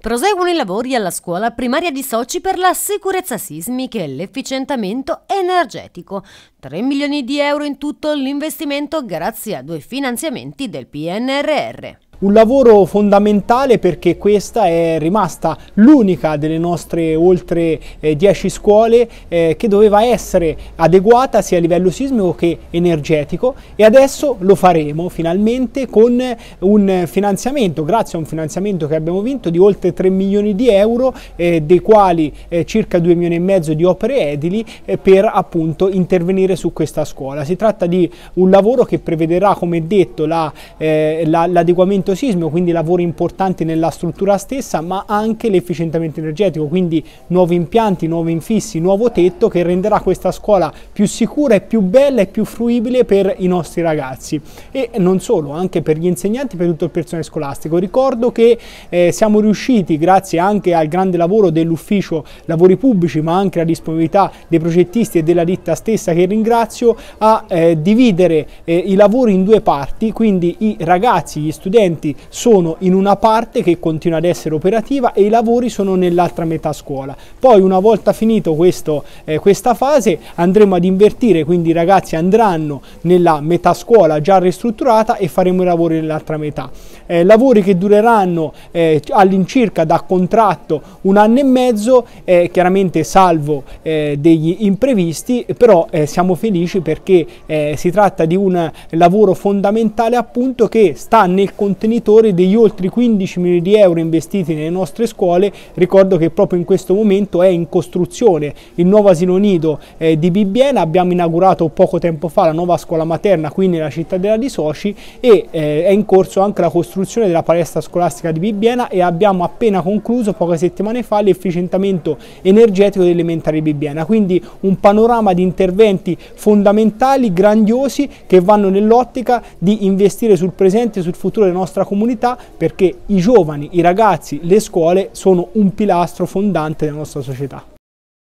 Proseguono i lavori alla scuola primaria di Soci per la sicurezza sismica e l'efficientamento energetico. 3 milioni di euro in tutto l'investimento grazie a due finanziamenti del PNRR. Un lavoro fondamentale perché questa è rimasta l'unica delle nostre oltre 10 eh, scuole eh, che doveva essere adeguata sia a livello sismico che energetico e adesso lo faremo finalmente con un finanziamento, grazie a un finanziamento che abbiamo vinto di oltre 3 milioni di euro, eh, dei quali eh, circa 2 milioni e mezzo di opere edili eh, per appunto intervenire su questa scuola. Si tratta di un lavoro che prevederà, come detto, l'adeguamento eh, la, l'adeguamento efficientamento sismico, quindi lavori importanti nella struttura stessa, ma anche l'efficientamento energetico, quindi nuovi impianti, nuovi infissi, nuovo tetto che renderà questa scuola più sicura e più bella e più fruibile per i nostri ragazzi e non solo, anche per gli insegnanti e per tutto il personale scolastico. Ricordo che eh, siamo riusciti, grazie anche al grande lavoro dell'ufficio lavori pubblici, ma anche alla disponibilità dei progettisti e della ditta stessa che ringrazio, a eh, dividere eh, i lavori in due parti, quindi i ragazzi, gli studenti, docenti sono in una parte che continua ad essere operativa e i lavori sono nell'altra metà scuola. Poi una volta finito questo, eh, questa fase andremo ad invertire, quindi i ragazzi andranno nella metà scuola già ristrutturata e faremo i lavori nell'altra metà. Eh, lavori che dureranno eh, all'incirca da contratto un anno e mezzo, eh, chiaramente salvo eh, degli imprevisti, però eh, siamo felici perché si tratta di un lavoro fondamentale appunto che sta nel contesto ottenitori degli oltre 15 milioni di euro investiti nelle nostre scuole. Ricordo che proprio in questo momento è in costruzione il nuovo asilo nido eh, di Bibbiena, abbiamo inaugurato poco tempo fa la nuova scuola materna qui nella cittadella di Soci e eh, è in corso anche la costruzione della palestra scolastica di Bibbiena e abbiamo appena concluso poche settimane fa l'efficientamento energetico dell'elementare di Bibbiena. Quindi un panorama di interventi fondamentali, grandiosi, che vanno nell'ottica di investire sul presente e sul futuro delle nostre nostra comunità perché i giovani, i ragazzi, le scuole sono un pilastro fondante della nostra società.